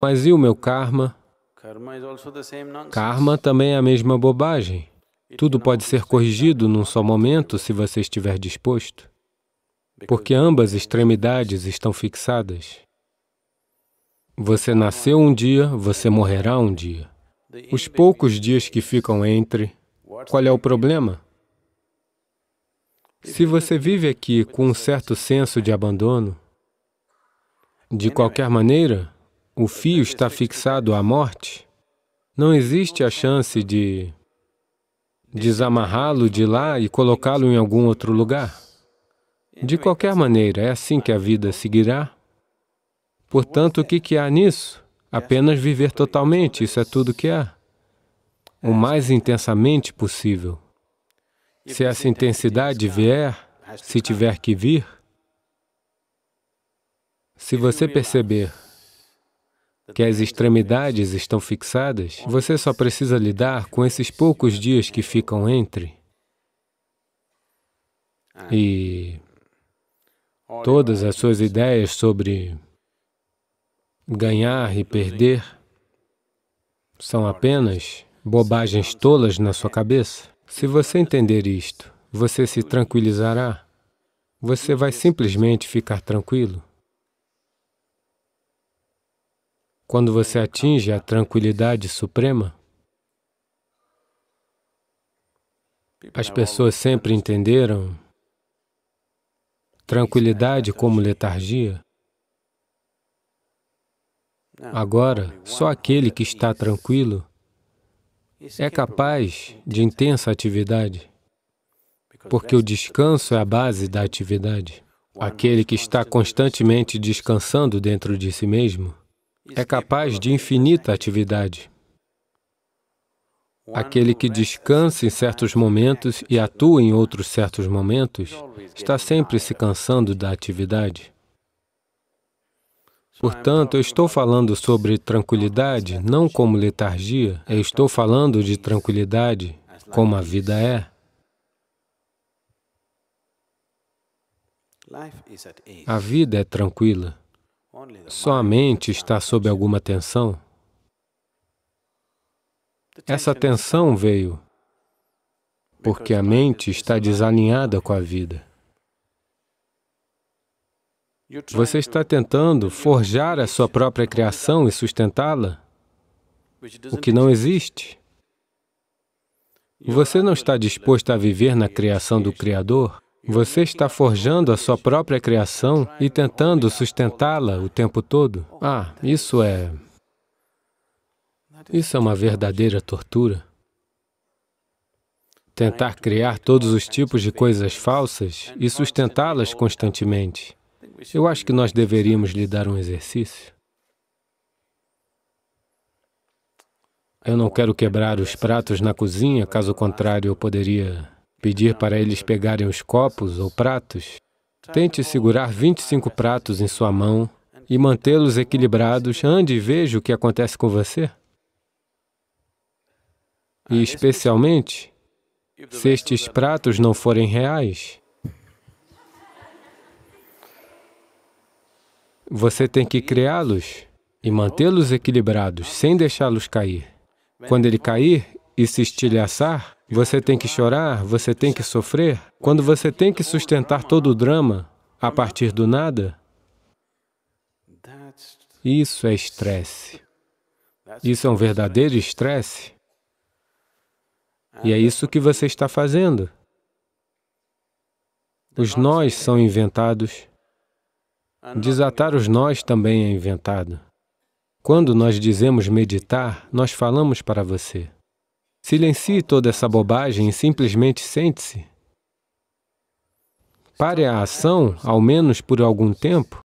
Mas e o meu karma? Karma também é a mesma bobagem. Tudo pode ser corrigido num só momento se você estiver disposto, porque ambas extremidades estão fixadas. Você nasceu um dia, você morrerá um dia. Os poucos dias que ficam entre, qual é o problema? Se você vive aqui com um certo senso de abandono, de qualquer maneira, o fio está fixado à morte, não existe a chance de desamarrá-lo de lá e colocá-lo em algum outro lugar. De qualquer maneira, é assim que a vida seguirá. Portanto, o que, que há nisso? Apenas viver totalmente, isso é tudo que há. O mais intensamente possível. Se essa intensidade vier, se tiver que vir, se você perceber que as extremidades estão fixadas, você só precisa lidar com esses poucos dias que ficam entre. E todas as suas ideias sobre ganhar e perder são apenas bobagens tolas na sua cabeça. Se você entender isto, você se tranquilizará. Você vai simplesmente ficar tranquilo. Quando você atinge a tranquilidade suprema, as pessoas sempre entenderam tranquilidade como letargia. Agora, só aquele que está tranquilo é capaz de intensa atividade, porque o descanso é a base da atividade. Aquele que está constantemente descansando dentro de si mesmo é capaz de infinita atividade. Aquele que descansa em certos momentos e atua em outros certos momentos está sempre se cansando da atividade. Portanto, eu estou falando sobre tranquilidade não como letargia, eu estou falando de tranquilidade como a vida é. A vida é tranquila só a mente está sob alguma tensão. Essa tensão veio porque a mente está desalinhada com a vida. Você está tentando forjar a sua própria criação e sustentá-la, o que não existe. Você não está disposto a viver na criação do Criador? Você está forjando a sua própria criação e tentando sustentá-la o tempo todo. Ah, isso é... Isso é uma verdadeira tortura. Tentar criar todos os tipos de coisas falsas e sustentá-las constantemente. Eu acho que nós deveríamos lhe dar um exercício. Eu não quero quebrar os pratos na cozinha, caso contrário eu poderia pedir para eles pegarem os copos ou pratos, tente segurar 25 pratos em sua mão e mantê-los equilibrados, ande e veja o que acontece com você. Ah, e especialmente, se estes pratos não forem reais, você tem que criá-los e mantê-los equilibrados, sem deixá-los cair. Quando ele cair, e se estilhaçar, você tem que chorar, você tem que sofrer. Quando você tem que sustentar todo o drama a partir do nada, isso é estresse. Isso é um verdadeiro estresse. E é isso que você está fazendo. Os nós são inventados. Desatar os nós também é inventado. Quando nós dizemos meditar, nós falamos para você. Silencie toda essa bobagem e simplesmente sente-se. Pare a ação, ao menos por algum tempo,